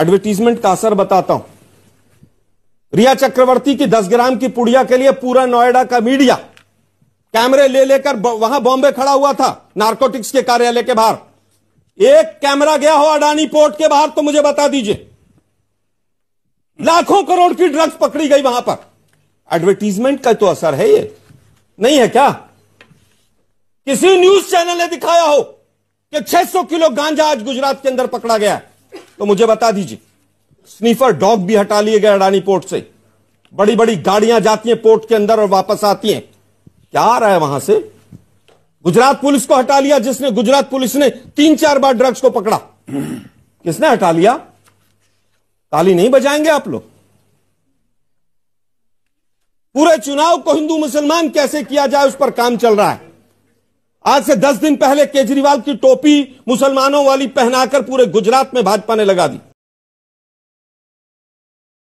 advertisement का असर बताता हूं रिया चक्रवर्ती की 10 ग्राम की पुड़िया के लिए पूरा नोएडा का मीडिया कैमरे ले लेकर वहां बॉम्बे खड़ा हुआ था नार्कोटिक्स के कार्यालय के बाहर एक कैमरा गया हो अडानी पोर्ट के बाहर तो मुझे बता दीजिए लाखों करोड़ की ड्रग्स पकड़ी गई वहां पर एडवर्टीजमेंट का तो असर है ये नहीं है क्या किसी न्यूज चैनल ने दिखाया हो कि 600 किलो गांजा आज गुजरात के अंदर पकड़ा गया है तो मुझे बता दीजिए स्नीफर डॉग भी हटा लिए गए अडानी पोर्ट से बड़ी बड़ी गाड़ियां जाती हैं पोर्ट के अंदर और वापस आती हैं क्या आ रहा है वहां से गुजरात पुलिस को हटा लिया जिसने गुजरात पुलिस ने तीन चार बार ड्रग्स को पकड़ा किसने हटा लिया ताली नहीं बजाएंगे आप लोग पूरे चुनाव को हिंदू मुसलमान कैसे किया जाए उस पर काम चल रहा है आज से दस दिन पहले केजरीवाल की टोपी मुसलमानों वाली पहनाकर पूरे गुजरात में भाजपा ने लगा दी